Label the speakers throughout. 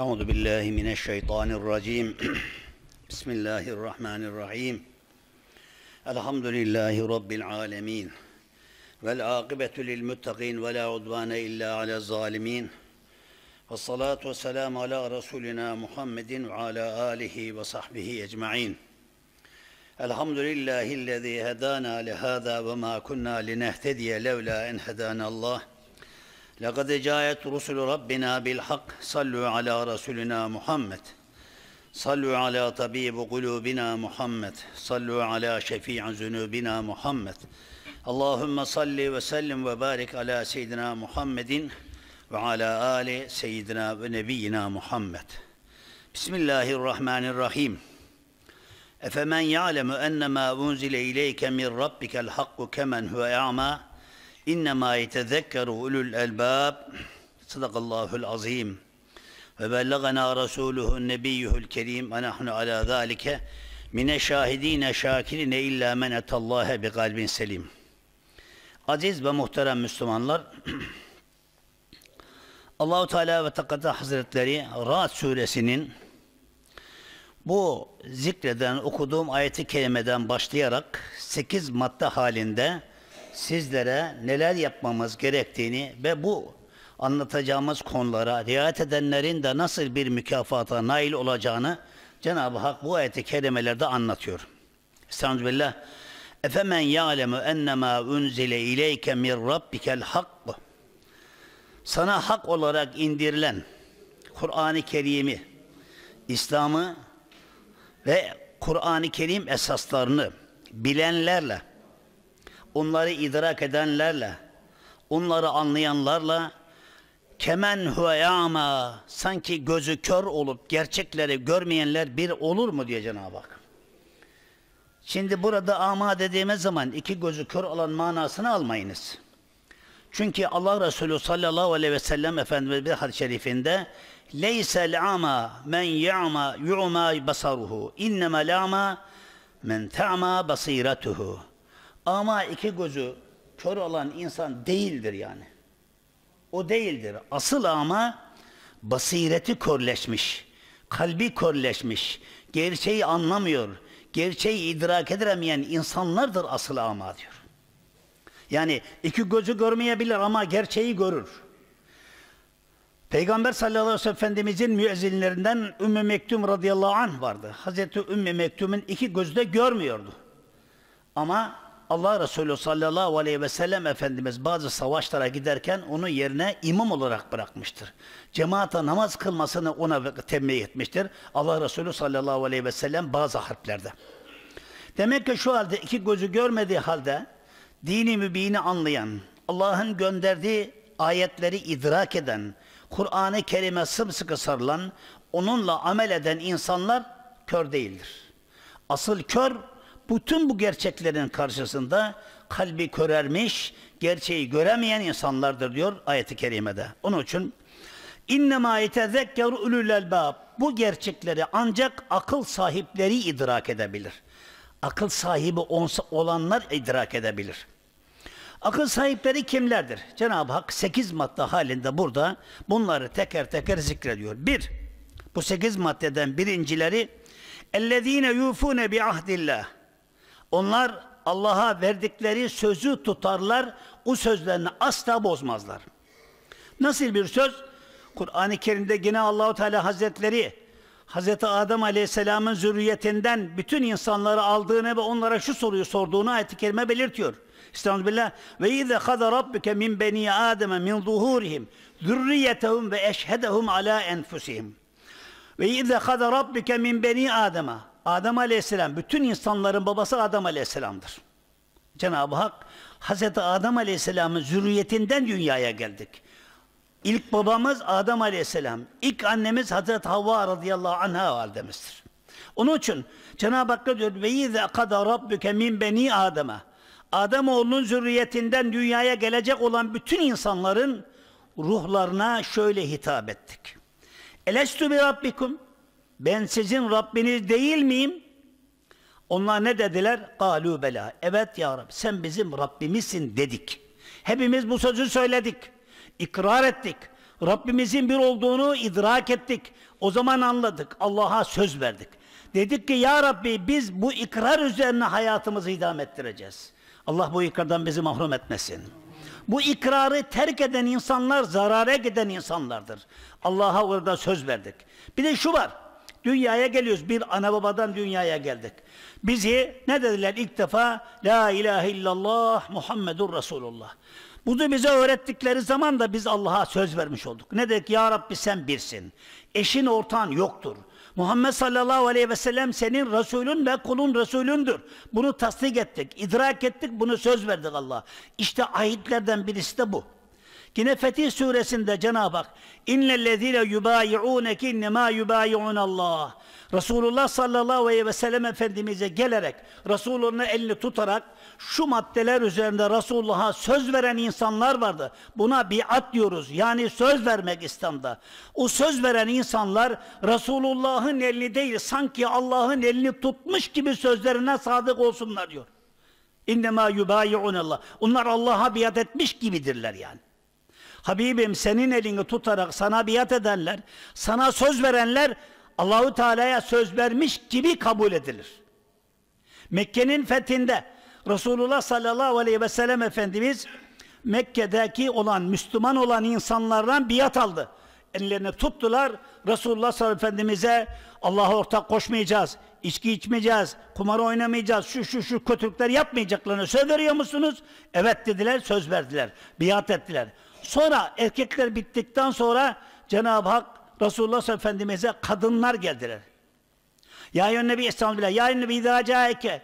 Speaker 1: أعوذ بالله من الشيطان الرجيم بسم الله الرحمن الرحيم الحمد لله رب العالمين والعاقبة للمتقين ولا عدوان إلا على الظالمين والصلاة والسلام على رسولنا محمد وعلى آله وصحبه أجمعين الحمد لله الذي هدانا لهذا وما كنا لنهتدي لولا أن هدانا الله لَقَدْ جَاءَتْ رُسُلُ رَبِّنَا بِالْحَقِّ صَلُّوا عَلَى رَسُولِنَا مُحَمَّدٍ صلوا على طبيب قلوبنا محمد صلوا على شفيع ذنوبنا محمد اللهم صل وسلم وبارك على سيدنا محمد وعلى آل سيدنا ونبينا محمد بسم الله الرحمن الرحيم أفمن يعلم أن ما أنزل إليك من ربك الحق كمن هو أعمى ma yetezekkeru ulul elbâb. Sadakallahul azim. Ve bellagana rasuluhu nebiyyuhul kerim. Ve nahnu alâ zâlike mine şahidine şakirine illa men etallâhe bi kalbin selim. Aziz ve muhterem Müslümanlar, Allahu Teala ve Takata Hazretleri Ra'd suresinin bu zikreden okuduğum ayeti kerimeden başlayarak 8 madde halinde sizlere neler yapmamız gerektiğini ve bu anlatacağımız konulara riayet edenlerin de nasıl bir mükafata nail olacağını Cenab-ı Hak bu ayet kerimelerde anlatıyor. Estağfirullah. Efemen ya'lemu ennemâ unzile ileyke min rabbikel hakku. Sana hak olarak indirilen Kur'an-ı Kerim'i, İslam'ı ve Kur'an-ı Kerim esaslarını bilenlerle onları idrak edenlerle, onları anlayanlarla kemen ama sanki gözü kör olup gerçekleri görmeyenler bir olur mu diye Cenab-ı Hak. Şimdi burada ama dediğimiz zaman iki gözü kör olan manasını almayınız. Çünkü Allah Resulü sallallahu aleyhi ve sellem Efendimiz bir hadis-i şerifinde leysel ama men ya'ma yu'ma basaruhu innema la'ma men ta'ma basiretuhu ama iki gözü kör olan insan değildir yani. O değildir. Asıl ama basireti körleşmiş, kalbi körleşmiş, gerçeği anlamıyor, gerçeği idrak edilemeyen insanlardır asıl ama diyor. Yani iki gözü görmeyebilir ama gerçeği görür. Peygamber sallallahu aleyhi ve sellem Efendimizin müezzinlerinden Ümmü Mektum radıyallahu anh vardı. Hazreti Ümmü Mektum'un iki gözü de görmüyordu. Ama Allah Resulü sallallahu aleyhi ve sellem Efendimiz bazı savaşlara giderken onu yerine imam olarak bırakmıştır. cemaata namaz kılmasını ona tembih etmiştir. Allah Resulü sallallahu aleyhi ve sellem bazı harplerde. Demek ki şu halde iki gözü görmediği halde dini mübini anlayan, Allah'ın gönderdiği ayetleri idrak eden, Kur'an-ı Kerim'e sımsıkı sarılan, onunla amel eden insanlar kör değildir. Asıl kör bütün bu gerçeklerin karşısında kalbi körermiş, gerçeği göremeyen insanlardır diyor ayeti kerimede. Onun için İnnemâ yetezekkeru ulul elbâb. Bu gerçekleri ancak akıl sahipleri idrak edebilir. Akıl sahibi olanlar idrak edebilir. Akıl sahipleri kimlerdir? Cenab-ı Hak 8 madde halinde burada bunları teker teker zikrediyor. Bir, bu 8 maddeden birincileri اَلَّذ۪ينَ يُوفُونَ بِعَهْدِ اللّٰهِ onlar Allah'a verdikleri sözü tutarlar. O sözlerini asla bozmazlar. Nasıl bir söz? Kur'an-ı Kerim'de yine Allahu Teala Hazretleri Hazreti Adem Aleyhisselam'ın zürriyetinden bütün insanları aldığını ve onlara şu soruyu sorduğunu ayet-i kerime belirtiyor. Estağfirullah. Ve izâ khada rabbuke min beni Adem min zuhurihim zürriyetehum ve eşhedehum ala enfusihim. Ve izâ khada rabbuke min beni Adem'e Adem Aleyhisselam, bütün insanların babası Adem Aleyhisselam'dır. Cenab-ı Hak, Hazreti Adem Aleyhisselam'ın zürriyetinden dünyaya geldik. İlk babamız Adem Aleyhisselam, ilk annemiz Hazreti Havva radıyallahu anha validemizdir. Onun için Cenab-ı Hak diyor ve ize kada rabbuke min beni Adem'e. Adem oğlunun zürriyetinden dünyaya gelecek olan bütün insanların ruhlarına şöyle hitap ettik. Elestu bi rabbikum ben sizin Rabbiniz değil miyim? Onlar ne dediler? Galu bela. Evet ya Rabbi sen bizim Rabbimizsin dedik. Hepimiz bu sözü söyledik. İkrar ettik. Rabbimizin bir olduğunu idrak ettik. O zaman anladık. Allah'a söz verdik. Dedik ki ya Rabbi biz bu ikrar üzerine hayatımızı idam ettireceğiz. Allah bu ikrardan bizi mahrum etmesin. Bu ikrarı terk eden insanlar zarara giden insanlardır. Allah'a orada söz verdik. Bir de şu var. Dünyaya geliyoruz. Bir ana babadan dünyaya geldik. Bizi ne dediler ilk defa? La ilahe illallah Muhammedur Resulullah. Bunu bize öğrettikleri zaman da biz Allah'a söz vermiş olduk. Ne dedik? Ya Rabbi sen birsin. Eşin ortağın yoktur. Muhammed sallallahu aleyhi ve sellem senin Resulün ve kulun Resulündür. Bunu tasdik ettik, idrak ettik, bunu söz verdik Allah. İşte ayetlerden birisi de bu. Yine Fetih suresinde Cenab-ı Hak innellezine yubayi'uneke innema yubayi'unallah Resulullah sallallahu aleyhi ve sellem Efendimiz'e gelerek Resulullah'ın elini tutarak şu maddeler üzerinde Resulullah'a söz veren insanlar vardı. Buna biat diyoruz. Yani söz vermek İslam'da. O söz veren insanlar Resulullah'ın elini değil sanki Allah'ın elini tutmuş gibi sözlerine sadık olsunlar diyor. İnnemâ yubâyi'unallah. Onlar Allah'a biat etmiş gibidirler yani. Habibim senin elini tutarak sana biat edenler, sana söz verenler Allahu Teala'ya söz vermiş gibi kabul edilir. Mekke'nin fethinde Resulullah sallallahu aleyhi ve sellem Efendimiz Mekke'deki olan Müslüman olan insanlardan biat aldı. Ellerini tuttular. Resulullah sallallahu aleyhi ve Efendimiz'e Allah'a ortak koşmayacağız, içki içmeyeceğiz, kumar oynamayacağız, şu şu şu kötülükler yapmayacaklarını söz veriyor musunuz? Evet dediler, söz verdiler, biat ettiler. Sonra erkekler bittikten sonra Cenab-ı Hak Resulullah Efendimiz'e kadınlar geldiler. Ya yön nebi estağfirullah. Ya yön nebi idâ câike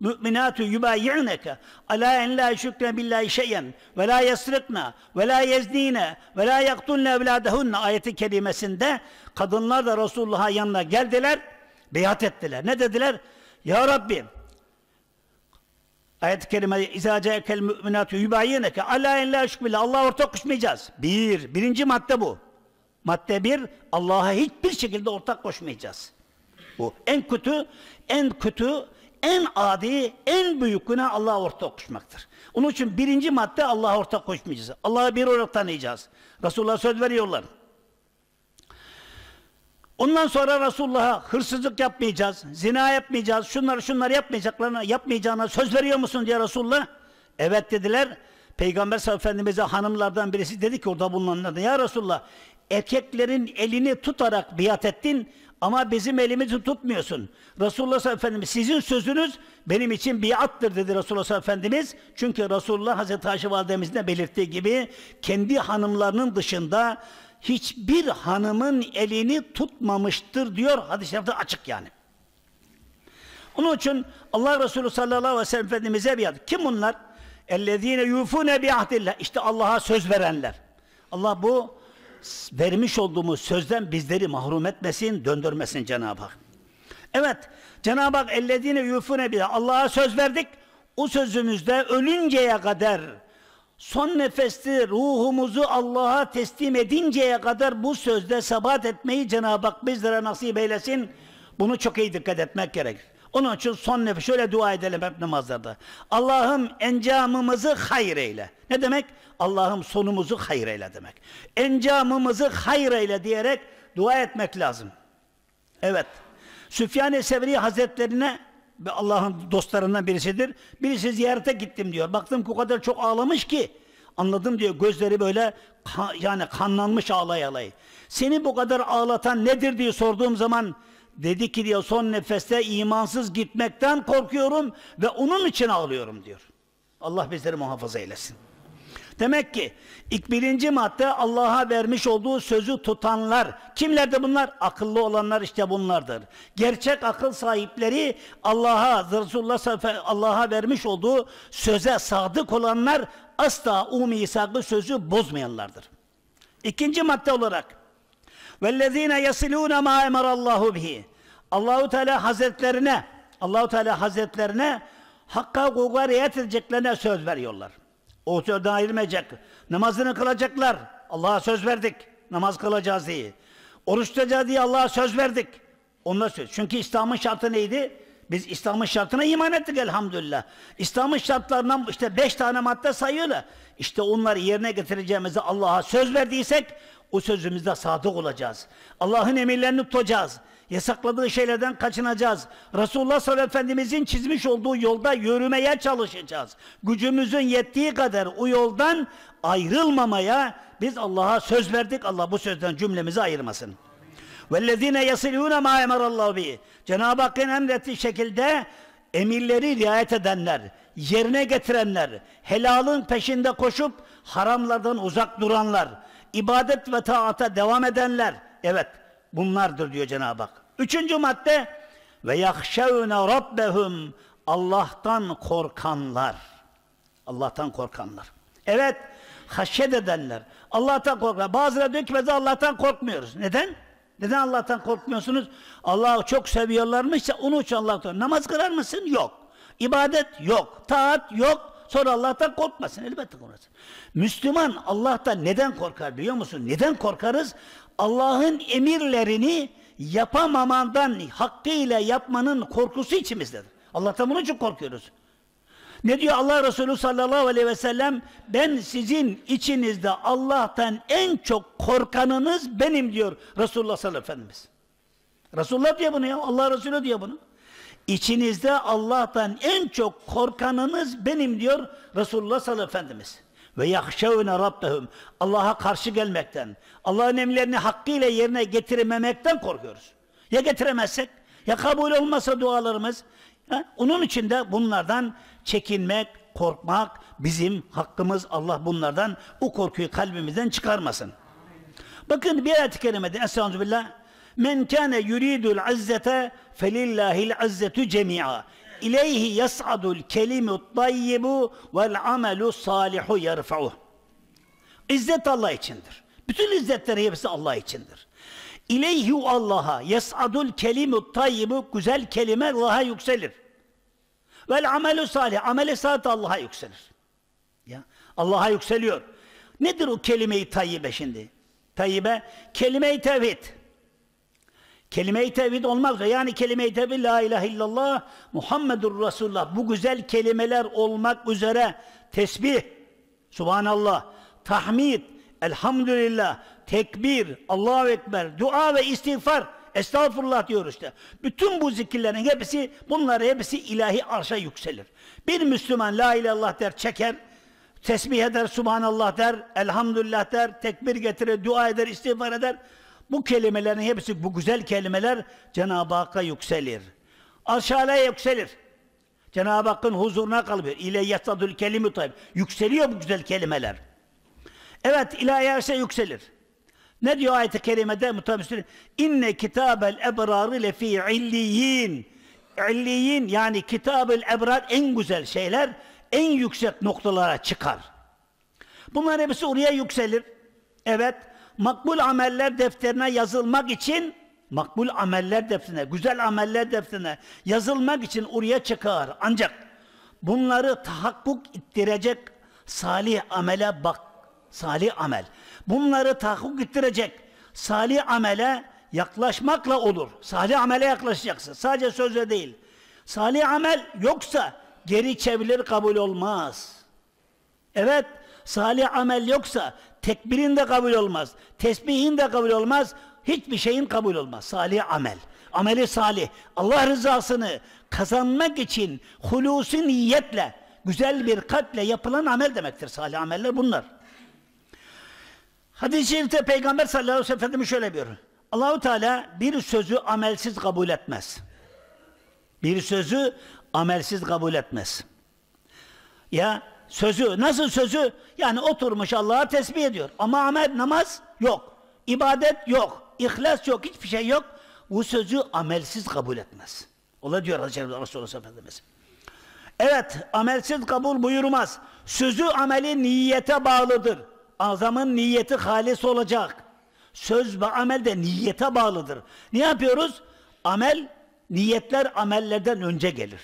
Speaker 1: müminatü yubayyi'neke alâ en lâ şükre billâhi şeyen ve lâ yesrikna ve lâ yeznîne ve lâ yaktulne evlâdehunne ayeti kelimesinde kadınlar da Resulullah'a yanına geldiler, beyat ettiler. Ne dediler? Ya Rabbim Ayet-i kerimede İzâ câekel mü'minâtu yubayyineke alâ en lâ bile. Allah'a ortak koşmayacağız. Bir. Birinci madde bu. Madde bir. Allah'a hiçbir şekilde ortak koşmayacağız. Bu en kötü, en kötü, en adi, en büyük günah Allah'a ortak koşmaktır. Onun için birinci madde Allah'a ortak koşmayacağız. Allah'a bir olarak tanıyacağız. Resulullah söz veriyorlar. Ondan sonra Resulullah'a hırsızlık yapmayacağız, zina yapmayacağız, şunları şunları yapmayacaklarına, yapmayacağına söz veriyor musun diye Resulullah. Evet dediler. Peygamber sallallahu aleyhi ve Efendimiz'e hanımlardan birisi dedi ki orada bulunanlardan ya Resulullah erkeklerin elini tutarak biat ettin ama bizim elimizi tutmuyorsun. Resulullah sallallahu aleyhi ve Efendimiz sizin sözünüz benim için biattır dedi Resulullah sallallahu aleyhi ve Efendimiz. Çünkü Resulullah Hazreti Ayşe validemizin de belirttiği gibi kendi hanımlarının dışında hiçbir hanımın elini tutmamıştır diyor hadis-i şerifte açık yani. Onun için Allah Resulü sallallahu aleyhi ve sellem Efendimiz'e biat. Kim bunlar? Ellezine yufune biahdillah. İşte Allah'a söz verenler. Allah bu vermiş olduğumuz sözden bizleri mahrum etmesin, döndürmesin Cenab-ı Hak. Evet, Cenab-ı Hak ellezine yufune biahdillah. Allah'a söz verdik. O sözümüzde ölünceye kadar son nefeste ruhumuzu Allah'a teslim edinceye kadar bu sözde sabat etmeyi Cenab-ı Hak bizlere nasip eylesin. Bunu çok iyi dikkat etmek gerekir. Onun için son nefes şöyle dua edelim hep namazlarda. Allah'ım encamımızı hayır eyle. Ne demek? Allah'ım sonumuzu hayır eyle demek. Encamımızı hayır eyle diyerek dua etmek lazım. Evet. Süfyan-ı Sevri Hazretlerine Allah'ın dostlarından birisidir. Birisi ziyarete gittim diyor. Baktım ki o kadar çok ağlamış ki anladım diyor. Gözleri böyle ka, yani kanlanmış ağlay ağlay. Seni bu kadar ağlatan nedir diye sorduğum zaman dedi ki diyor son nefeste imansız gitmekten korkuyorum ve onun için ağlıyorum diyor. Allah bizleri muhafaza eylesin. Demek ki ilk birinci madde Allah'a vermiş olduğu sözü tutanlar. Kimlerdi bunlar? Akıllı olanlar işte bunlardır. Gerçek akıl sahipleri Allah'a, Resulullah Allah'a vermiş olduğu söze sadık olanlar asla umi umisakı sözü bozmayanlardır. İkinci madde olarak vellezine yesilûne mâ emarallâhu bihi Allahu Teala Hazretlerine Allahu Teala Hazretlerine hakka hukuka riayet edeceklerine söz veriyorlar. O sözden ayrılmayacak. Namazını kılacaklar. Allah'a söz verdik. Namaz kılacağız diye. Oruç tutacağız diye Allah'a söz verdik. Onlar söz. Çünkü İslam'ın şartı neydi? Biz İslam'ın şartına iman ettik elhamdülillah. İslam'ın şartlarından işte beş tane madde sayıyorlar. İşte onları yerine getireceğimizi Allah'a söz verdiysek o sözümüzde sadık olacağız. Allah'ın emirlerini tutacağız. Yasakladığı şeylerden kaçınacağız. Resulullah sallallahu aleyhi ve Efendimizin çizmiş olduğu yolda yürümeye çalışacağız. Gücümüzün yettiği kadar o yoldan ayrılmamaya biz Allah'a söz verdik. Allah bu sözden cümlemizi ayırmasın. وَالَّذ۪ينَ يَصِلُونَ مَا اَمَرَ اللّٰهُ بِهِ Cenab-ı Hakk'ın emrettiği şekilde emirleri riayet edenler, yerine getirenler, helalın peşinde koşup haramlardan uzak duranlar, ibadet ve taata devam edenler, evet bunlardır diyor Cenab-ı Hak. Üçüncü madde ve yahşevne rabbehum Allah'tan korkanlar. Allah'tan korkanlar. Evet, haşyet edenler. Allah'tan korkanlar. Bazıları diyor ki biz Allah'tan korkmuyoruz. Neden? Neden Allah'tan korkmuyorsunuz? Allah'ı çok seviyorlarmış onu için Allah'tan. Namaz kılar mısın? Yok. İbadet yok. Taat yok. Sonra Allah'tan korkmasın. Elbette korkmasın. Müslüman Allah'tan neden korkar biliyor musun? Neden korkarız? Allah'ın emirlerini yapamamandan hakkıyla yapmanın korkusu içimizdedir. Allah'tan bunun için korkuyoruz. Ne diyor Allah Resulü sallallahu aleyhi ve sellem? Ben sizin içinizde Allah'tan en çok korkanınız benim diyor Resulullah sallallahu aleyhi ve sellem. Resulullah diyor bunu ya. Allah Resulü diyor bunu. İçinizde Allah'tan en çok korkanınız benim diyor Resulullah sallallahu aleyhi ve sellem ve yahşevne rabbehum. Allah'a karşı gelmekten, Allah'ın emirlerini hakkıyla yerine getirememekten korkuyoruz. Ya getiremezsek, ya kabul olmasa dualarımız. Ha? Onun için de bunlardan çekinmek, korkmak bizim hakkımız. Allah bunlardan o korkuyu kalbimizden çıkarmasın. Bakın bir ayet-i kerimede Estağfirullah. Men kâne yuridul azzete felillahil azzetu cemi'a. İleyhi yas'adul kelimu tayyibu vel amelu salihu yerfa'uh. İzzet Allah içindir. Bütün izzetlerin hepsi Allah içindir. İleyhi Allah'a yas'adul kelimu tayyibu güzel kelime Allah'a yükselir. Vel amelu salih ameli saat Allah'a yükselir. Ya Allah'a yükseliyor. Nedir o kelime-i tayyibe şimdi? Tayyibe kelime-i tevhid. Kelime-i tevhid olmakla yani kelime-i tevhid la ilahe illallah Muhammedur Resulullah bu güzel kelimeler olmak üzere tesbih, subhanallah, tahmid, elhamdülillah, tekbir, Allahu Ekber, dua ve istiğfar, estağfurullah diyor işte. Bütün bu zikirlerin hepsi, bunlar hepsi ilahi arşa yükselir. Bir Müslüman la illallah der, çeker, tesbih eder, subhanallah der, elhamdülillah der, tekbir getirir, dua eder, istiğfar eder. Bu kelimelerin hepsi bu güzel kelimeler Cenab-ı Hakk'a yükselir. Aşağıya yükselir. Cenab-ı Hakk'ın huzuruna kalıyor. İle yasadül kelimi tayyib. Yükseliyor bu güzel kelimeler. Evet ilahi her şey yükselir. Ne diyor ayet-i kerimede mutabüsün? İnne kitabel ebrarı lefî illiyin. İlliyin yani kitabel ebrar en güzel şeyler en yüksek noktalara çıkar. Bunlar hepsi oraya yükselir. Evet makbul ameller defterine yazılmak için makbul ameller defterine, güzel ameller defterine yazılmak için oraya çıkar. Ancak bunları tahakkuk ittirecek salih amele bak. Salih amel. Bunları tahakkuk ittirecek salih amele yaklaşmakla olur. Salih amele yaklaşacaksın. Sadece sözle değil. Salih amel yoksa geri çevrilir kabul olmaz. Evet, salih amel yoksa Tekbirin de kabul olmaz. Tesbihin de kabul olmaz. Hiçbir şeyin kabul olmaz. Salih amel. Ameli salih. Allah rızasını kazanmak için hulusi niyetle, güzel bir kalple yapılan amel demektir. Salih ameller bunlar. Hadis-i şerifte Peygamber sallallahu aleyhi ve sellem şöyle diyor. Allahu Teala bir sözü amelsiz kabul etmez. Bir sözü amelsiz kabul etmez. Ya Sözü, nasıl sözü? Yani oturmuş Allah'a tesbih ediyor. Ama amel, namaz yok. ibadet yok. İhlas yok. Hiçbir şey yok. Bu sözü amelsiz kabul etmez. Ola diyor Resulullah Efendimiz. Evet, amelsiz kabul buyurmaz. Sözü ameli niyete bağlıdır. Azamın niyeti halis olacak. Söz ve amel de niyete bağlıdır. Ne yapıyoruz? Amel, niyetler amellerden önce gelir.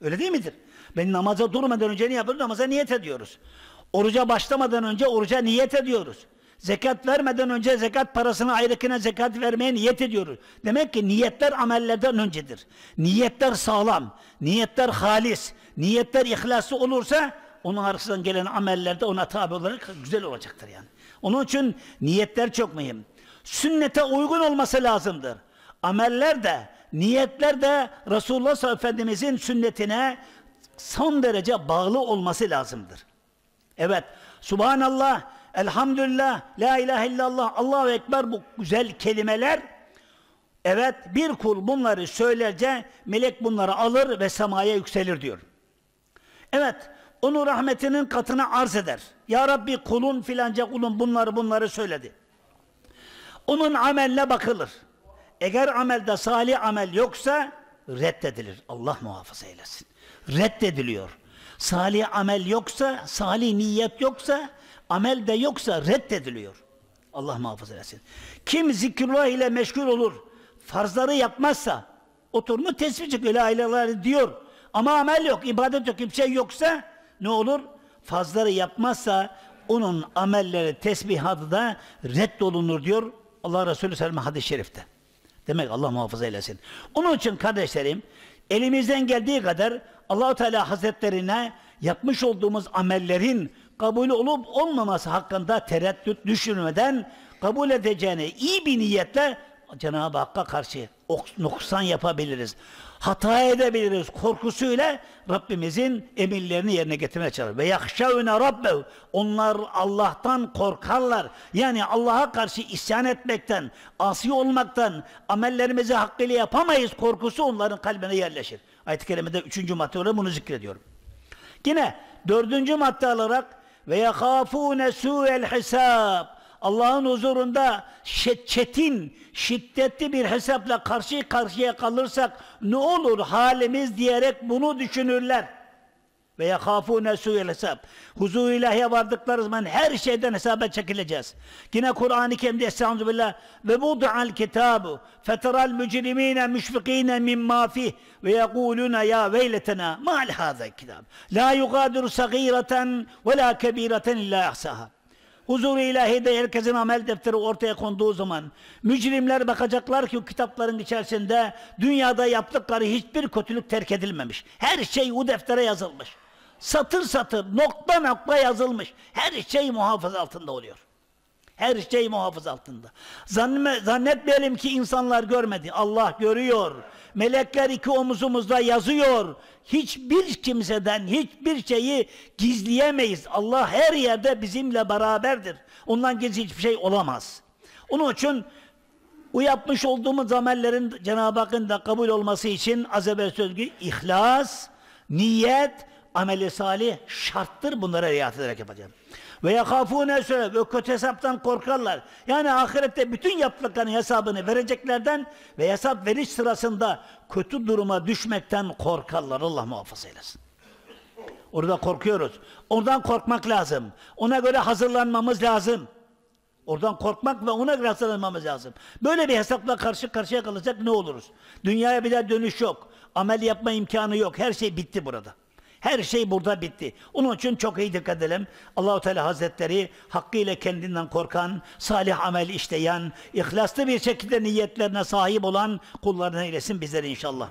Speaker 1: Öyle değil midir? Ben namaza durmadan önce ne yapıyoruz? Namaza niyet ediyoruz. Oruca başlamadan önce oruca niyet ediyoruz. Zekat vermeden önce zekat parasını ayrıkına zekat vermeye niyet ediyoruz. Demek ki niyetler amellerden öncedir. Niyetler sağlam, niyetler halis, niyetler ihlaslı olursa onun arkasından gelen amellerde ona tabi olarak güzel olacaktır yani. Onun için niyetler çok mühim. Sünnete uygun olması lazımdır. Ameller de, niyetler de Resulullah Efendimizin sünnetine, son derece bağlı olması lazımdır. Evet, Subhanallah, Elhamdülillah, La ilahe illallah, Allahu Ekber bu güzel kelimeler Evet bir kul bunları söylerce melek bunları alır ve semaya yükselir diyor. Evet onu rahmetinin katına arz eder. Ya Rabbi kulun filanca kulun bunları bunları söyledi. Onun amelle bakılır. Eğer amelde salih amel yoksa reddedilir. Allah muhafaza eylesin reddediliyor. Salih amel yoksa, salih niyet yoksa, amel de yoksa reddediliyor. Allah muhafaza etsin. Kim zikrullah ile meşgul olur, farzları yapmazsa, otur tesbih çıkıyor, la ilahe diyor. Ama amel yok, ibadet yok, hiçbir şey yoksa ne olur? Fazları yapmazsa onun amelleri, tesbihatı da reddolunur diyor Allah Resulü sallallahu aleyhi ve sellem hadis-i şerifte. Demek Allah muhafaza eylesin. Onun için kardeşlerim elimizden geldiği kadar Allahu Teala Hazretlerine yapmış olduğumuz amellerin kabul olup olmaması hakkında tereddüt düşünmeden kabul edeceğine iyi bir niyetle Cenab-ı Hakk'a karşı noksan yapabiliriz. Hata edebiliriz korkusuyla Rabbimizin emirlerini yerine getirmeye çalışır. Ve yakşavüne rabbev. Onlar Allah'tan korkarlar. Yani Allah'a karşı isyan etmekten, asi olmaktan, amellerimizi hakkıyla yapamayız korkusu onların kalbine yerleşir. Ayet-i Kerime'de üçüncü madde olarak bunu zikrediyorum. Yine dördüncü madde olarak ve yakafune su'el hesab. Allah'ın huzurunda çetin, şiddetli bir hesapla karşı karşıya kalırsak ne olur halimiz diyerek bunu düşünürler. Ve yakafune su'il hesap. Huzur ilahiye vardıkları zaman her şeyden hesaba çekileceğiz. Yine Kur'an-ı Kerim'de Estaizu billah ve budu'al kitabu feteral mücrimine müşfikine mimma fih ve yekuluna ya veyletena ma'al hâzâ kitab. La yugadiru sagîraten ve la kebîraten illâ ahsâhâ. Huzur-u ilahide herkesin amel defteri ortaya konduğu zaman mücrimler bakacaklar ki kitapların içerisinde dünyada yaptıkları hiçbir kötülük terk edilmemiş. Her şey o deftere yazılmış. Satır satır, nokta nokta yazılmış. Her şey muhafaza altında oluyor. Her şey muhafız altında. Zannetme, zannetmeyelim ki insanlar görmedi. Allah görüyor. Melekler iki omuzumuzda yazıyor. Hiçbir kimseden hiçbir şeyi gizleyemeyiz. Allah her yerde bizimle beraberdir. Ondan gizli hiçbir şey olamaz. Onun için bu yapmış olduğumuz amellerin Cenab-ı Hakk'ın da kabul olması için az evvel sözgü ihlas, niyet, ameli salih şarttır bunlara riayet ederek yapacağım. Ve yakafune ve kötü hesaptan korkarlar. Yani ahirette bütün yaptıklarının hesabını vereceklerden ve hesap veriş sırasında kötü duruma düşmekten korkarlar. Allah muhafaza eylesin. Orada korkuyoruz. Oradan korkmak lazım. Ona göre hazırlanmamız lazım. Oradan korkmak ve ona göre hazırlanmamız lazım. Böyle bir hesapla karşı karşıya kalacak ne oluruz? Dünyaya bir daha dönüş yok. Amel yapma imkanı yok. Her şey bitti burada. Her şey burada bitti. Onun için çok iyi dikkat edelim. Allahu Teala Hazretleri hakkıyla kendinden korkan, salih amel işleyen, ihlaslı bir şekilde niyetlerine sahip olan kullarına eylesin bizleri inşallah.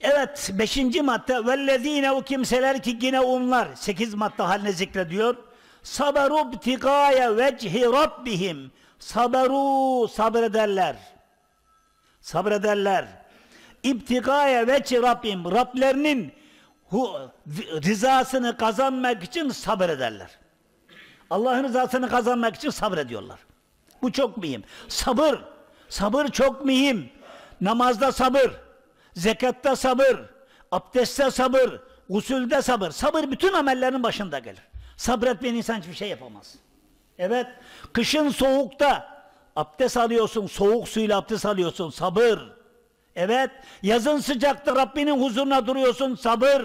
Speaker 1: Evet, beşinci madde vellezine o kimseler ki yine onlar sekiz madde haline zikrediyor. Saberu btigaya vechi rabbihim. Saberu sabrederler. Sabrederler İptigaya veçi Rabbim Rablerinin hu, rızasını kazanmak için sabrederler. Allah'ın rızasını kazanmak için sabrediyorlar. Bu çok mühim. Sabır. Sabır çok mühim. Namazda sabır. Zekatta sabır. Abdestte sabır. Usulde sabır. Sabır bütün amellerin başında gelir. Sabretmeyen insan hiçbir şey yapamaz. Evet. Kışın soğukta abdest alıyorsun. Soğuk suyla abdest alıyorsun. Sabır. Evet, yazın sıcaktı Rabbinin huzuruna duruyorsun sabır.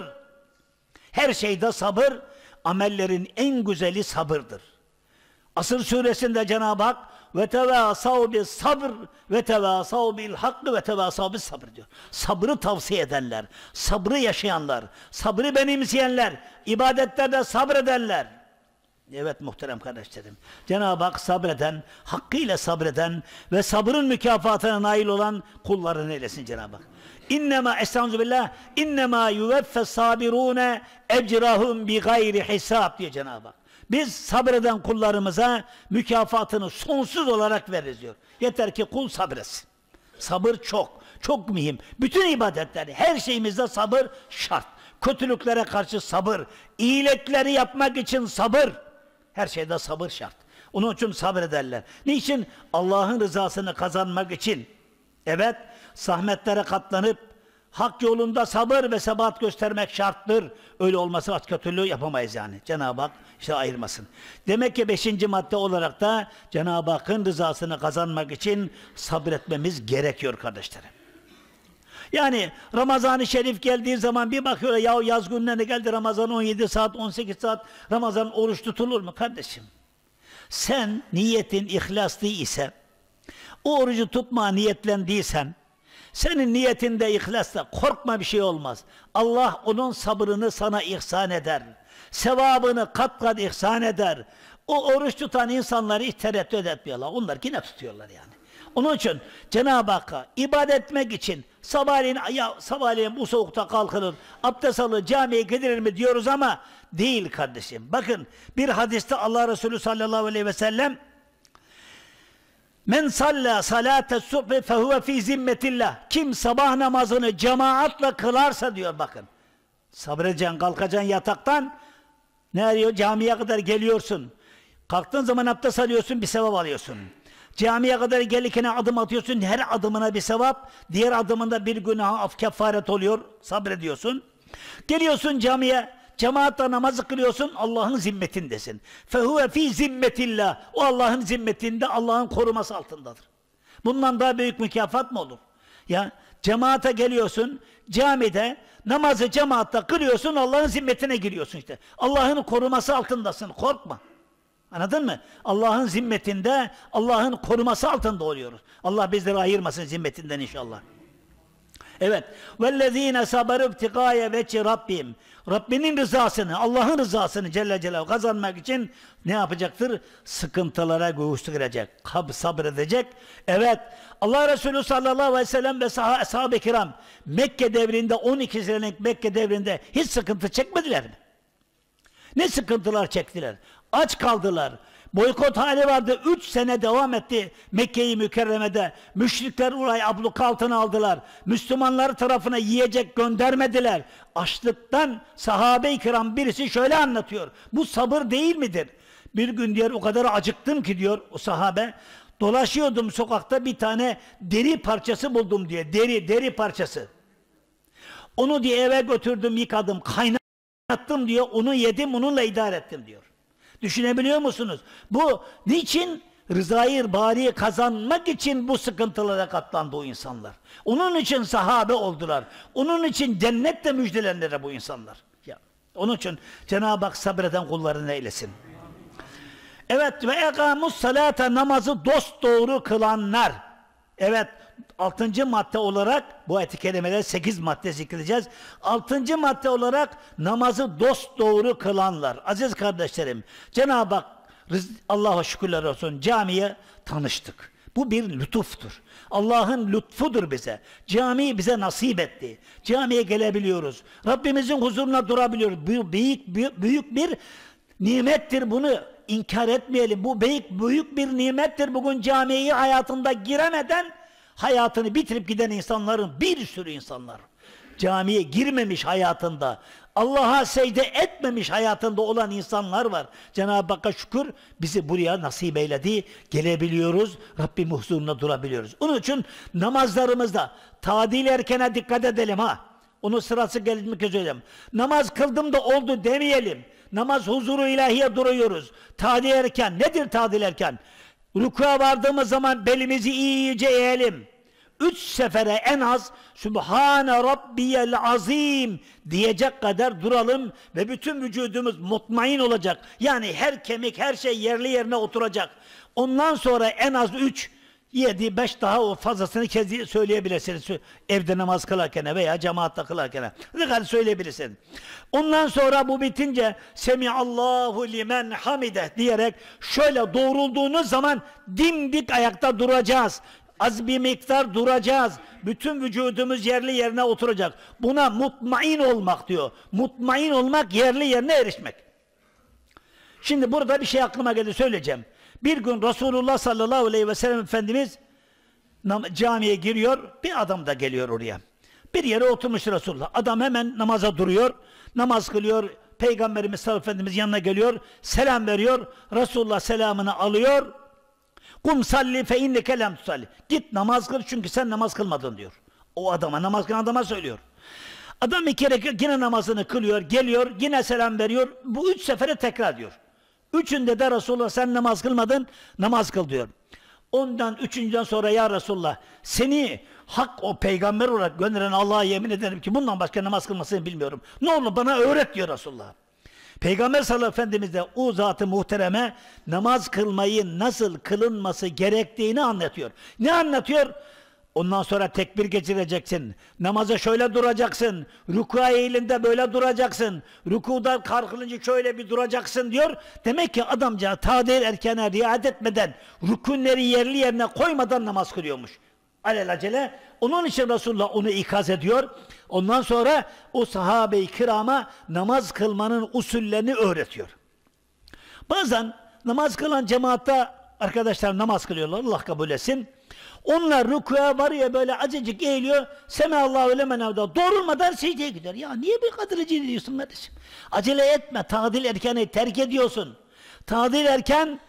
Speaker 1: Her şeyde sabır, amellerin en güzeli sabırdır. Asır suresinde Cenab-ı Hak ve tevasav bil sabr ve tevasav bil hakkı ve tevasav bil sabr diyor. Sabrı tavsiye edenler, sabrı yaşayanlar, sabrı benimseyenler, ibadetlerde sabredenler. Evet muhterem kardeşlerim. Cenab-ı Hak sabreden, hakkıyla sabreden ve sabrın mükafatına nail olan kullarını eylesin Cenab-ı Hak. İnnemâ estağfurullah billah innemâ yuveffe sabirûne ecrahum bi gayri hesab diye Cenab-ı Hak. Biz sabreden kullarımıza mükafatını sonsuz olarak veririz diyor. Yeter ki kul sabretsin. Sabır çok, çok mühim. Bütün ibadetler, her şeyimizde sabır şart. Kötülüklere karşı sabır, iyilikleri yapmak için sabır. Her şeyde sabır şart. Onun için sabrederler. Niçin? Allah'ın rızasını kazanmak için. Evet, sahmetlere katlanıp hak yolunda sabır ve sebat göstermek şarttır. Öyle olması başka yapamayız yani. Cenab-ı Hak işte ayırmasın. Demek ki beşinci madde olarak da Cenab-ı Hakk'ın rızasını kazanmak için sabretmemiz gerekiyor kardeşlerim. Yani Ramazan-ı Şerif geldiği zaman bir bakıyorlar ya yaz günlerine geldi Ramazan 17 saat 18 saat Ramazan oruç tutulur mu kardeşim? Sen niyetin ihlaslı ise o orucu tutma niyetlendiysen senin niyetinde ihlasla korkma bir şey olmaz. Allah onun sabrını sana ihsan eder. Sevabını kat kat ihsan eder. O oruç tutan insanları hiç tereddüt etmiyorlar. Onlar yine tutuyorlar yani. Onun için Cenab-ı Hakk'a ibadet etmek için Sabahleyin, ya sabahleyin bu soğukta kalkılır, abdest alır, camiye gidilir mi diyoruz ama değil kardeşim. Bakın bir hadiste Allah Resulü sallallahu aleyhi ve sellem Men salla salate subhi fehuve fi zimmetillah. Kim sabah namazını cemaatle kılarsa diyor bakın. Sabredeceksin, kalkacaksın yataktan. Ne arıyor? Camiye kadar geliyorsun. Kalktığın zaman abdest alıyorsun, bir sevap alıyorsun. Camiye kadar gelirken adım atıyorsun. Her adımına bir sevap. Diğer adımında bir günah, af kefaret oluyor. Sabrediyorsun. Geliyorsun camiye. Cemaatle namazı kılıyorsun. Allah'ın zimmetindesin. Fehuve fi zimmetillah. O Allah'ın zimmetinde Allah'ın koruması altındadır. Bundan daha büyük mükafat mı olur? Ya cemaate geliyorsun. Camide namazı cemaatta kılıyorsun. Allah'ın zimmetine giriyorsun işte. Allah'ın koruması altındasın. Korkma. Anladın mı? Allah'ın zimmetinde, Allah'ın koruması altında oluyoruz. Allah bizleri ayırmasın zimmetinden inşallah. Evet. Vellezine saberu ibtikaya veçi Rabbim. Rabbinin rızasını, Allah'ın rızasını Celle Celaluhu kazanmak için ne yapacaktır? Sıkıntılara göğüs girecek. Sabredecek. Evet. Allah Resulü sallallahu aleyhi ve sellem ve sah ashab kiram Mekke devrinde 12 senelik Mekke devrinde hiç sıkıntı çekmediler mi? Ne sıkıntılar çektiler. Aç kaldılar. Boykot hali vardı. Üç sene devam etti Mekke-i Mükerreme'de. Müşrikler orayı abluk altına aldılar. Müslümanlar tarafına yiyecek göndermediler. Açlıktan sahabe-i kiram birisi şöyle anlatıyor. Bu sabır değil midir? Bir gün diğer o kadar acıktım ki diyor o sahabe. Dolaşıyordum sokakta bir tane deri parçası buldum diye. Deri, deri parçası. Onu diye eve götürdüm, yıkadım, kaynattım diyor. Onu yedim, onunla idare ettim diyor. Düşünebiliyor musunuz? Bu niçin? Rızayı bari kazanmak için bu sıkıntılara katlandı o insanlar. Onun için sahabe oldular. Onun için cennette müjdelenlere bu insanlar. Ya. Onun için Cenab-ı Hak sabreden kullarını eylesin. Evet ve ekamus salata namazı dost doğru kılanlar. Evet altıncı madde olarak bu etikelemede sekiz madde zikredeceğiz. Altıncı madde olarak namazı dost doğru kılanlar. Aziz kardeşlerim Cenab-ı Hak Allah'a şükürler olsun camiye tanıştık. Bu bir lütuftur. Allah'ın lütfudur bize. Camiyi bize nasip etti. Camiye gelebiliyoruz. Rabbimizin huzuruna durabiliyoruz. Bu büyük, büyük, büyük bir nimettir bunu inkar etmeyelim. Bu büyük, büyük bir nimettir. Bugün camiyi hayatında giremeden Hayatını bitirip giden insanların bir sürü insanlar. Camiye girmemiş hayatında, Allah'a secde etmemiş hayatında olan insanlar var. Cenab-ı Hakk'a şükür bizi buraya nasip eyledi. Gelebiliyoruz, Rabbim huzuruna durabiliyoruz. Onun için namazlarımızda tadil erkene dikkat edelim ha. Onun sırası gelmek üzere. Namaz kıldım da oldu demeyelim. Namaz huzuru ilahiye duruyoruz. Tadil erken. Nedir tadil erken? Rukuya vardığımız zaman belimizi iyice eğelim. Üç sefere en az Sübhane Rabbiyel Azim diyecek kadar duralım ve bütün vücudumuz mutmain olacak. Yani her kemik, her şey yerli yerine oturacak. Ondan sonra en az üç Yedi, beş daha o fazlasını kez söyleyebilirsiniz. Evde namaz kılarken veya cemaatta kılarken. Ne kadar söyleyebilirsiniz. Ondan sonra bu bitince Semiallahu limen hamide diyerek şöyle doğrulduğunuz zaman dimdik ayakta duracağız. Az bir miktar duracağız. Bütün vücudumuz yerli yerine oturacak. Buna mutmain olmak diyor. Mutmain olmak yerli yerine erişmek. Şimdi burada bir şey aklıma geldi söyleyeceğim. Bir gün Resulullah sallallahu aleyhi ve sellem Efendimiz camiye giriyor. Bir adam da geliyor oraya. Bir yere oturmuş Resulullah. Adam hemen namaza duruyor. Namaz kılıyor. Peygamberimiz sallallahu Efendimiz yanına geliyor. Selam veriyor. Resulullah selamını alıyor. Kum salli fe inneke lem tusalli. Git namaz kıl çünkü sen namaz kılmadın diyor. O adama namaz kılan adama söylüyor. Adam bir kere yine namazını kılıyor, geliyor, yine selam veriyor. Bu üç sefere tekrar diyor. Üçünde de Resulullah sen namaz kılmadın, namaz kıl diyor. Ondan üçüncüden sonra ya Resulullah seni hak o peygamber olarak gönderen Allah'a yemin ederim ki bundan başka namaz kılmasını bilmiyorum. Ne olur bana öğret diyor Resulullah. Peygamber sallallahu Efendimiz de o zatı muhtereme namaz kılmayı nasıl kılınması gerektiğini anlatıyor. Ne anlatıyor? Ondan sonra tekbir geçireceksin. Namaza şöyle duracaksın. Rükuya eğilinde böyle duracaksın. Rükuda kalkılınca şöyle bir duracaksın diyor. Demek ki adamca tadil erkene riayet etmeden, rükunleri yerli yerine koymadan namaz kılıyormuş. Alelacele. Onun için Resulullah onu ikaz ediyor. Ondan sonra o sahabe-i kirama namaz kılmanın usullerini öğretiyor. Bazen namaz kılan cemaatta arkadaşlar namaz kılıyorlar. Allah kabul etsin. Onlar rükuya varıyor böyle acıcık eğiliyor. Semeallahu lemenavda doğrulmadan secdeye gidiyor. Ya niye bir kadirci diyorsun kardeşim? Acele etme. Tadil erkeni terk ediyorsun. Tadil erken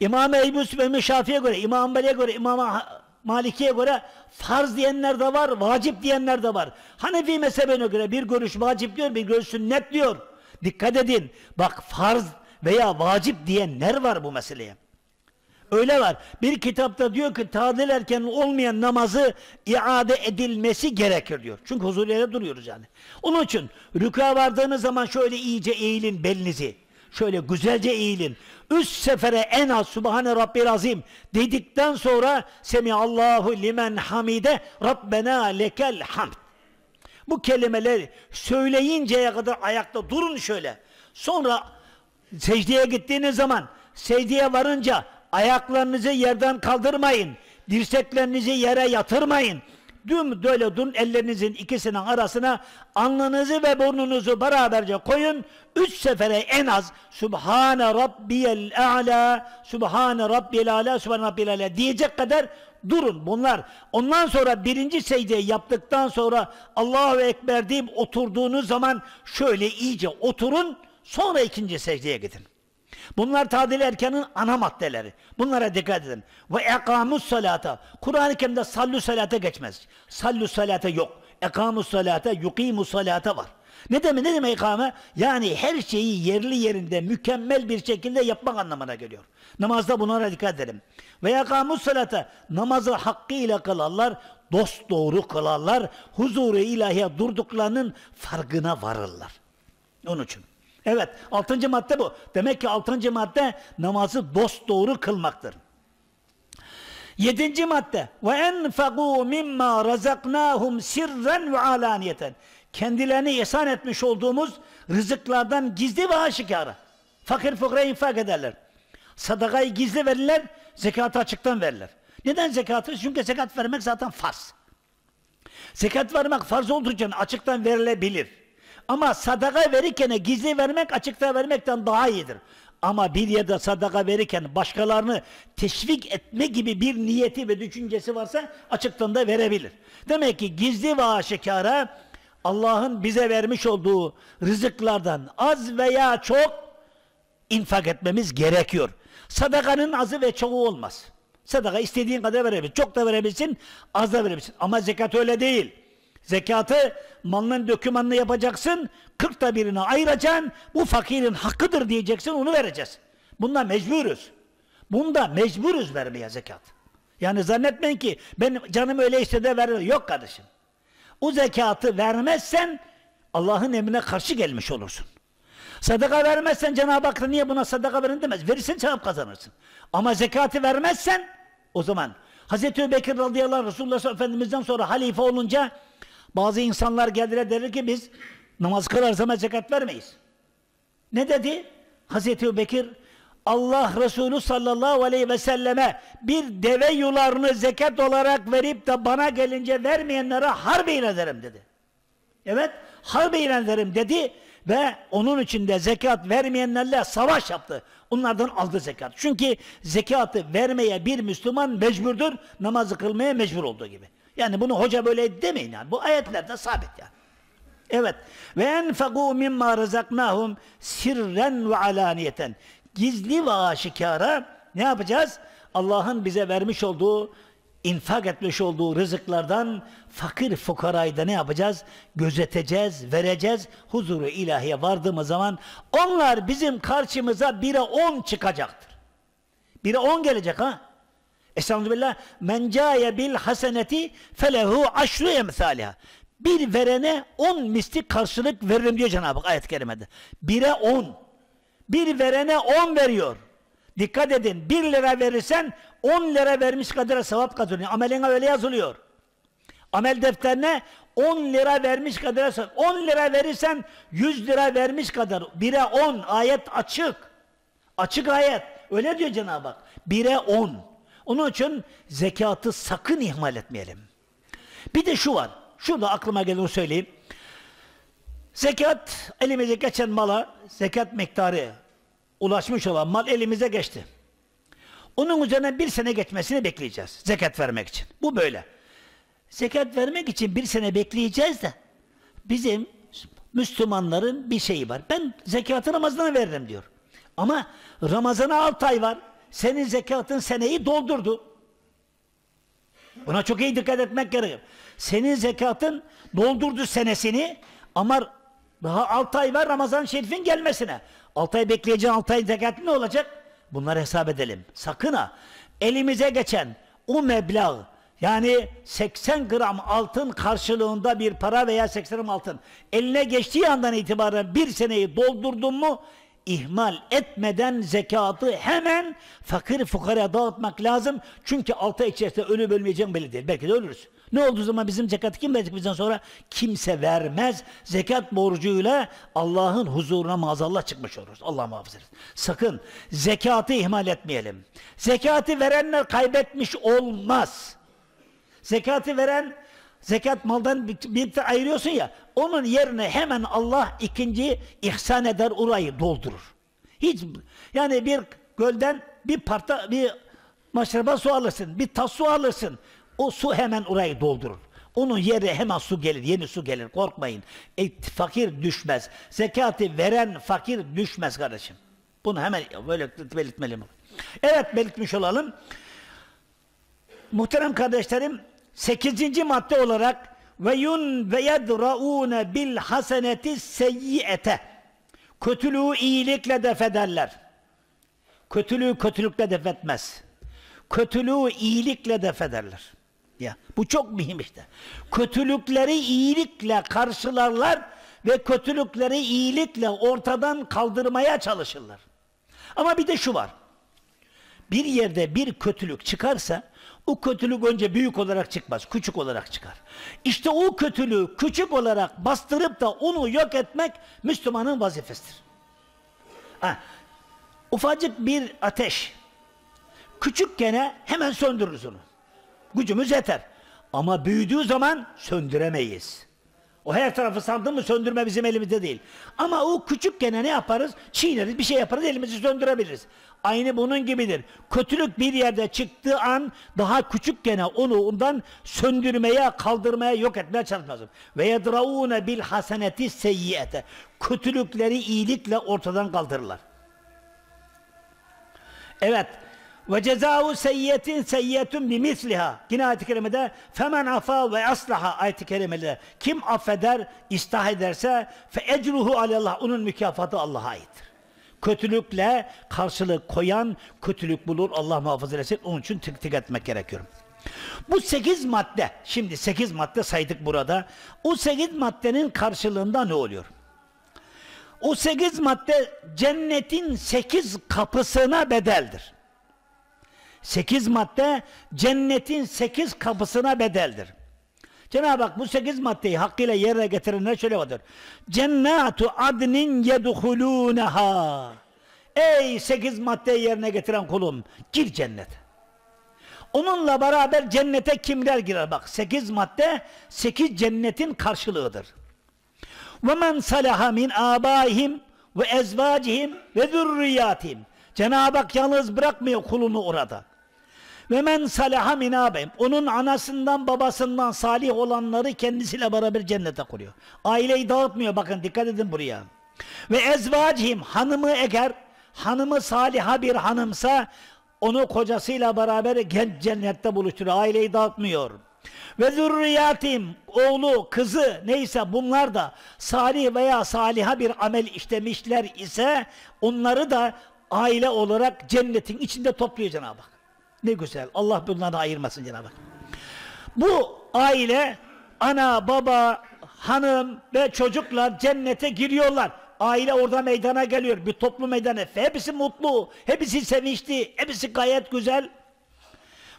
Speaker 1: İmam Ebu Sübeymi Şafi'ye göre, İmam Beli'ye göre, İmam Maliki'ye göre farz diyenler de var, vacip diyenler de var. Hanefi mezhebine göre bir görüş vacip diyor, bir görüş sünnet diyor. Dikkat edin. Bak farz veya vacip diyenler var bu meseleye. Öyle var. Bir kitapta diyor ki tadil erken olmayan namazı iade edilmesi gerekir diyor. Çünkü huzurlara duruyoruz yani. Onun için rüka vardığınız zaman şöyle iyice eğilin belinizi. Şöyle güzelce eğilin. üst sefere en az Subhane Rabbil Azim dedikten sonra Semi Allahu limen hamide Rabbena lekel hamd. Bu kelimeleri söyleyinceye kadar ayakta durun şöyle. Sonra secdeye gittiğiniz zaman secdeye varınca Ayaklarınızı yerden kaldırmayın. Dirseklerinizi yere yatırmayın. Düm böyle dün ellerinizin ikisinin arasına alnınızı ve burnunuzu beraberce koyun. Üç sefere en az Subhane Rabbiyel A'la, Subhane Rabbiyel A'la, Subhane Rabbiyel A'la diyecek kadar durun bunlar. Ondan sonra birinci secdeyi yaptıktan sonra Allahu Ekber deyip oturduğunuz zaman şöyle iyice oturun sonra ikinci secdeye gidin. Bunlar tadil erkenin ana maddeleri. Bunlara dikkat edin. Ve ekamus salata. Kur'an-ı Kerim'de sallu salata geçmez. Sallu salata yok. Ekamus salata, yukimus salata var. Ne demek ne demek ikame? Yani her şeyi yerli yerinde mükemmel bir şekilde yapmak anlamına geliyor. Namazda bunlara dikkat edelim. Ve yakamus salata namazı hakkıyla kılarlar, dost doğru kılarlar, huzuru ilahiye durduklarının farkına varırlar. Onun için Evet altıncı madde bu. Demek ki altıncı madde namazı dost doğru kılmaktır. Yedinci madde ve enfegu mimma razaknahum sirren ve alaniyeten. Kendilerini ihsan etmiş olduğumuz rızıklardan gizli ve aşikara. Fakir fukara infak ederler. Sadakayı gizli verirler, zekatı açıktan verirler. Neden zekatı? Çünkü zekat vermek zaten farz. Zekat vermek farz olduğu için açıktan verilebilir. Ama sadaka verirken gizli vermek açıkta vermekten daha iyidir. Ama bir yerde sadaka verirken başkalarını teşvik etme gibi bir niyeti ve düşüncesi varsa açıktan da verebilir. Demek ki gizli ve aşikara Allah'ın bize vermiş olduğu rızıklardan az veya çok infak etmemiz gerekiyor. Sadakanın azı ve çoğu olmaz. Sadaka istediğin kadar verebilirsin. Çok da verebilirsin, az da verebilirsin. Ama zekat öyle değil. Zekatı malının dökümanını yapacaksın, kırkta birini ayıracaksın, bu fakirin hakkıdır diyeceksin, onu vereceğiz. Bunda mecburuz. Bunda mecburuz vermeye zekat. Yani zannetmeyin ki ben canım öyle istedi verir. Yok kardeşim. O zekatı vermezsen Allah'ın emrine karşı gelmiş olursun. Sadaka vermezsen Cenab-ı Hak niye buna sadaka verin demez. Verirsin cevap kazanırsın. Ama zekatı vermezsen o zaman Hazreti Bekir radıyallahu anh Resulullah Efendimiz'den sonra halife olunca bazı insanlar geldiler derler ki biz namaz kılarsam zekat vermeyiz. Ne dedi? Hazreti Bekir Allah Resulü sallallahu aleyhi ve selleme bir deve yularını zekat olarak verip de bana gelince vermeyenlere harbi ederim dedi. Evet, harbi ederim dedi ve onun içinde zekat vermeyenlerle savaş yaptı. Onlardan aldı zekat. Çünkü zekatı vermeye bir Müslüman mecburdur, namazı kılmaya mecbur olduğu gibi. Yani bunu hoca böyle demeyin yani. Bu ayetlerde sabit yani. Evet. Ve enfegu mimma rızaknahum sirren ve alaniyeten. Gizli ve aşikara ne yapacağız? Allah'ın bize vermiş olduğu, infak etmiş olduğu rızıklardan fakir fukarayı da ne yapacağız? Gözeteceğiz, vereceğiz. Huzuru ilahiye vardığımız zaman onlar bizim karşımıza bire on çıkacaktır. Bire on gelecek ha. Estağfirullah. Men caye bil haseneti felehu aşru emsaliha. Bir verene on misli karşılık veririm diyor Cenab-ı Hak ayet-i kerimede. Bire on. Bir verene on veriyor. Dikkat edin. Bir lira verirsen on lira vermiş kadar sevap kazanıyor. Ameline öyle yazılıyor. Amel defterine on lira vermiş kadar On lira verirsen yüz lira vermiş kadar Bire on. ayet açık. Açık ayet. Öyle diyor Cenab-ı Hak. Bire on. Onun için zekatı sakın ihmal etmeyelim. Bir de şu var. şunu da aklıma geleni söyleyeyim. Zekat elimize geçen mala zekat miktarı ulaşmış olan mal elimize geçti. Onun üzerine bir sene geçmesini bekleyeceğiz. Zekat vermek için. Bu böyle. Zekat vermek için bir sene bekleyeceğiz de bizim Müslümanların bir şeyi var. Ben zekatı Ramazan'a veririm diyor. Ama Ramazan'a 6 ay var senin zekatın seneyi doldurdu. Buna çok iyi dikkat etmek gerekir. Senin zekatın doldurdu senesini ama daha 6 ay var Ramazan-ı Şerif'in gelmesine. 6 ay bekleyeceğin 6 ay zekat ne olacak? Bunları hesap edelim. Sakın ha elimize geçen o meblağ yani 80 gram altın karşılığında bir para veya 80 gram altın eline geçtiği andan itibaren bir seneyi doldurdun mu ihmal etmeden zekatı hemen fakir fukaraya dağıtmak lazım. Çünkü altı içerisinde ölüp ölmeyeceğim belli değil. Belki de ölürüz. Ne oldu zaman bizim zekatı kim verecek bizden sonra? Kimse vermez. Zekat borcuyla Allah'ın huzuruna maazallah çıkmış oluruz. Allah muhafaza etsin. Sakın zekatı ihmal etmeyelim. Zekatı verenler kaybetmiş olmaz. Zekatı veren zekat maldan bir birlikte ayırıyorsun ya onun yerine hemen Allah ikinci ihsan eder orayı doldurur. Hiç yani bir gölden bir parta bir maşraba su alırsın, bir tas su alırsın. O su hemen orayı doldurur. Onun yeri hemen su gelir, yeni su gelir. Korkmayın. E, fakir düşmez. Zekatı veren fakir düşmez kardeşim. Bunu hemen böyle belirtmeliyim. Evet belirtmiş olalım. Muhterem kardeşlerim, Sekizinci madde olarak ve yun ve yedraune bil haseneti seyyiete. Kötülüğü iyilikle defederler, Kötülüğü kötülükle defetmez, Kötülüğü iyilikle defederler. Ya bu çok mühim işte. Kötülükleri iyilikle karşılarlar ve kötülükleri iyilikle ortadan kaldırmaya çalışırlar. Ama bir de şu var. Bir yerde bir kötülük çıkarsa o kötülük önce büyük olarak çıkmaz, küçük olarak çıkar. İşte o kötülüğü küçük olarak bastırıp da onu yok etmek Müslümanın vazifesidir. Ha, ufacık bir ateş. küçük gene hemen söndürürüz onu. Gücümüz yeter. Ama büyüdüğü zaman söndüremeyiz. O her tarafı sandın mı söndürme bizim elimizde değil. Ama o küçük gene ne yaparız? Çiğneriz, bir şey yaparız, elimizi söndürebiliriz aynı bunun gibidir. Kötülük bir yerde çıktığı an daha küçük gene onu ondan söndürmeye, kaldırmaya, yok etmeye çalışmasın. Ve yedraune bil haseneti seyyiyete. Kötülükleri iyilikle ortadan kaldırırlar. Evet. Ve cezau seyyiyetin seyyiyetun bi misliha. Yine ayet-i kerimede femen afa ve aslaha ayet-i kerimede. Kim affeder, istah ederse fe ecruhu alallah. Onun mükafatı Allah'a aittir. Kötülükle karşılık koyan kötülük bulur. Allah muhafaza eylesin. Onun için tık tık etmek gerekiyor. Bu sekiz madde, şimdi sekiz madde saydık burada. O sekiz maddenin karşılığında ne oluyor? O sekiz madde cennetin sekiz kapısına bedeldir. Sekiz madde cennetin sekiz kapısına bedeldir. Cenab-ı Hak bu sekiz maddeyi hakkıyla yerine getirenler şöyle vardır. Cennatu adnin yeduhulûneha. Ey sekiz maddeyi yerine getiren kulum gir cennete. Onunla beraber cennete kimler girer? Bak sekiz madde sekiz cennetin karşılığıdır. Ve men salaha min abaihim ve ezvacihim ve zürriyatihim. Cenab-ı Hak yalnız bırakmıyor kulunu orada. Ve men salaha min abim. Onun anasından babasından salih olanları kendisiyle beraber cennete koruyor. Aileyi dağıtmıyor bakın dikkat edin buraya. Ve ezvacihim hanımı eğer hanımı saliha bir hanımsa onu kocasıyla beraber cennette buluşturuyor. Aileyi dağıtmıyor. Ve zürriyatim, oğlu, kızı neyse bunlar da salih veya saliha bir amel işlemişler ise onları da aile olarak cennetin içinde topluyor Cenab-ı Hak. Ne güzel. Allah bunları ayırmasın Cenab-ı Bu aile ana, baba, hanım ve çocuklar cennete giriyorlar. Aile orada meydana geliyor. Bir toplu meydana. Hepsi mutlu, hepsi sevinçli, hepsi gayet güzel.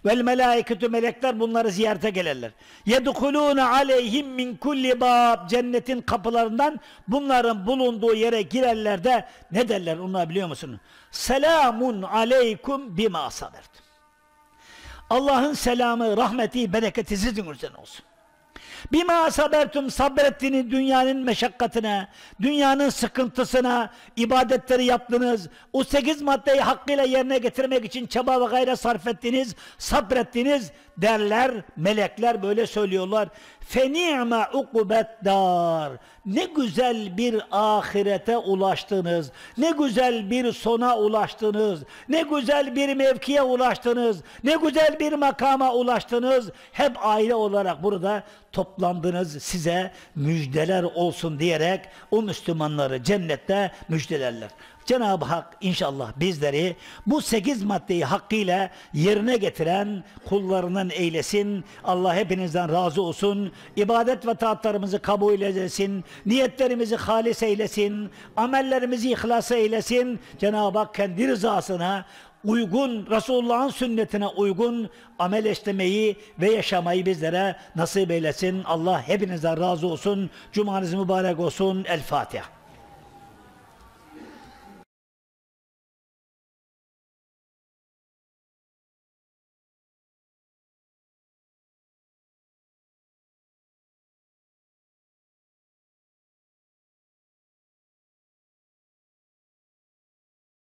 Speaker 1: Vel melaiketü melekler bunları ziyarete gelirler. Yedukulûne aleyhim min kulli bab cennetin kapılarından bunların bulunduğu yere girerler de ne derler onlar biliyor musunuz? Selamun aleykum bima sabertum. Allah'ın selamı, rahmeti, bereketi sizin üzerine olsun. Bima sabertum sabrettiğini dünyanın meşakkatine, dünyanın sıkıntısına, ibadetleri yaptınız. O sekiz maddeyi hakkıyla yerine getirmek için çaba ve gayret sarf ettiniz, sabrettiniz derler. Melekler böyle söylüyorlar. Feni'me ukubet dar. Ne güzel bir ahirete ulaştınız. Ne güzel bir sona ulaştınız. Ne güzel bir mevkiye ulaştınız. Ne güzel bir makama ulaştınız. Hep aile olarak burada toplandınız. Size müjdeler olsun diyerek o Müslümanları cennette müjdelerler. Cenab-ı Hak inşallah bizleri bu sekiz maddeyi hakkıyla yerine getiren kullarından eylesin. Allah hepinizden razı olsun. İbadet ve taatlarımızı kabul eylesin. Niyetlerimizi halis eylesin. Amellerimizi ihlas eylesin. Cenab-ı Hak kendi rızasına uygun, Resulullah'ın sünnetine uygun amel işlemeyi ve yaşamayı bizlere nasip eylesin. Allah hepinizden razı olsun. Cumanız mübarek olsun. El Fatiha.